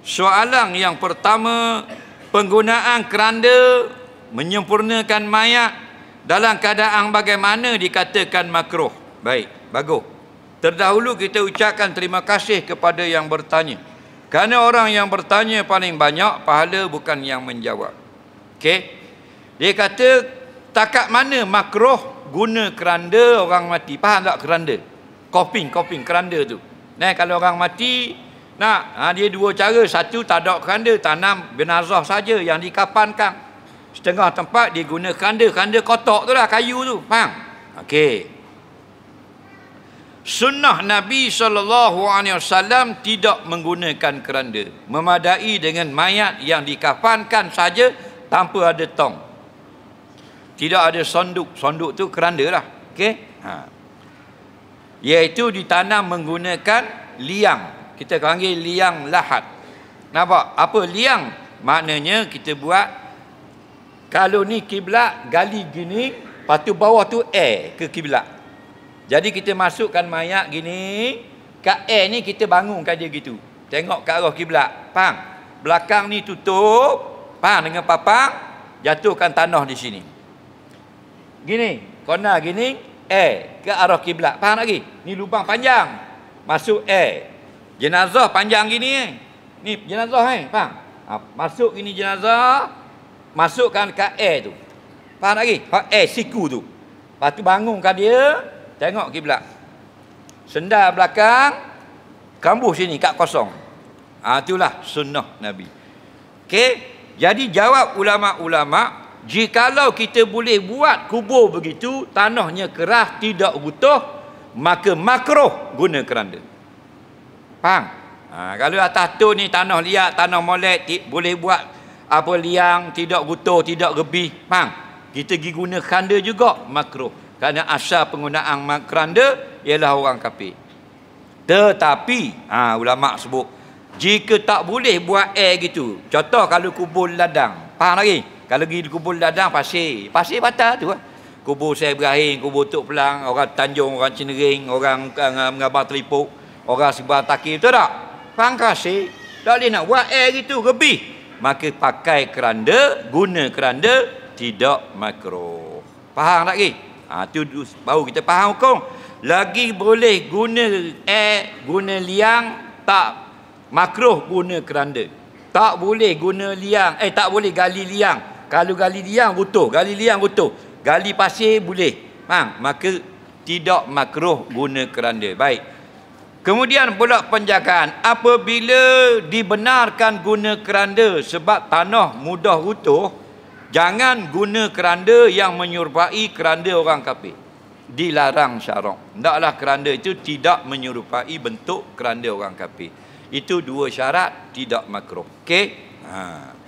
Soalan yang pertama penggunaan keranda menyempurnakan mayat dalam keadaan bagaimana dikatakan makruh. Baik, bagus. Terdahulu kita ucapkan terima kasih kepada yang bertanya. Kerana orang yang bertanya paling banyak pahala bukan yang menjawab. okay Dia kata takat mana makruh guna keranda orang mati. Faham tak keranda? Coping, coping keranda tu. Nah, kalau orang mati Nah ha, dia dua cara. Satu tak ada keranda, tanam jenazah saja yang dikapankan. Setengah tempat dia guna keranda, keranda kotak tu lah kayu tu. Faham? Okey. Sunnah Nabi sallallahu alaihi wasallam tidak menggunakan keranda. Memadai dengan mayat yang dikafankan saja tanpa ada tong. Tidak ada sonduk. Sonduk tu keranda lah. Okey. Ha. Iaitu ditanam menggunakan liang kita panggil liang lahat nampak apa liang maknanya kita buat kalau ni kiblat gali gini patu bawah tu air ke kiblat jadi kita masukkan mayat gini ke air ni kita bangunkan dia gitu tengok ke arah kiblat pang belakang ni tutup pang dengan papang jatuhkan tanah di sini gini kena gini air ke arah kiblat pang lagi ni lubang panjang masuk air Jenazah panjang gini eh. Ni jenazah eh, faham? Ha, masuk gini jenazah, masukkan ke air tu. Faham lagi? Ha, air siku tu. Lepas tu bangunkan dia, tengok kiblat. Sendal belakang, kambuh sini kat kosong. Ha, itulah sunnah Nabi. Okey, jadi jawab ulama-ulama, jikalau kita boleh buat kubur begitu, tanahnya kerah tidak butuh, maka makruh guna keranda. Faham? Ha, kalau atas tu ni tanah liat, tanah molek, boleh buat apa liang, tidak buto, tidak rebih. Faham? Kita pergi guna keranda juga makro. Kerana asal penggunaan makranda ialah orang kapi. Tetapi, ha, ulama sebut, jika tak boleh buat air gitu, contoh kalau kubur ladang, faham lagi? Kalau pergi kubur ladang, pasir. Pasir patah tu lah. Kubur saya berakhir, kubur Tok Pelang, orang Tanjung, orang Cinering, orang Mengabar ah, Telipuk orang sebuah takir betul tak pang kasih tak boleh nak buat air gitu lebih maka pakai keranda guna keranda tidak makro faham tak ki ha, tu baru kita faham hukum lagi boleh guna air guna liang tak makro guna keranda tak boleh guna liang eh tak boleh gali liang kalau gali liang butuh gali liang butuh gali pasir boleh faham maka tidak makro, guna keranda baik Kemudian pula penjagaan apabila dibenarkan guna keranda sebab tanah mudah utuh jangan guna keranda yang menyerupai keranda orang kafir dilarang syarak hendaklah keranda itu tidak menyerupai bentuk keranda orang kafir itu dua syarat tidak makro. okey ha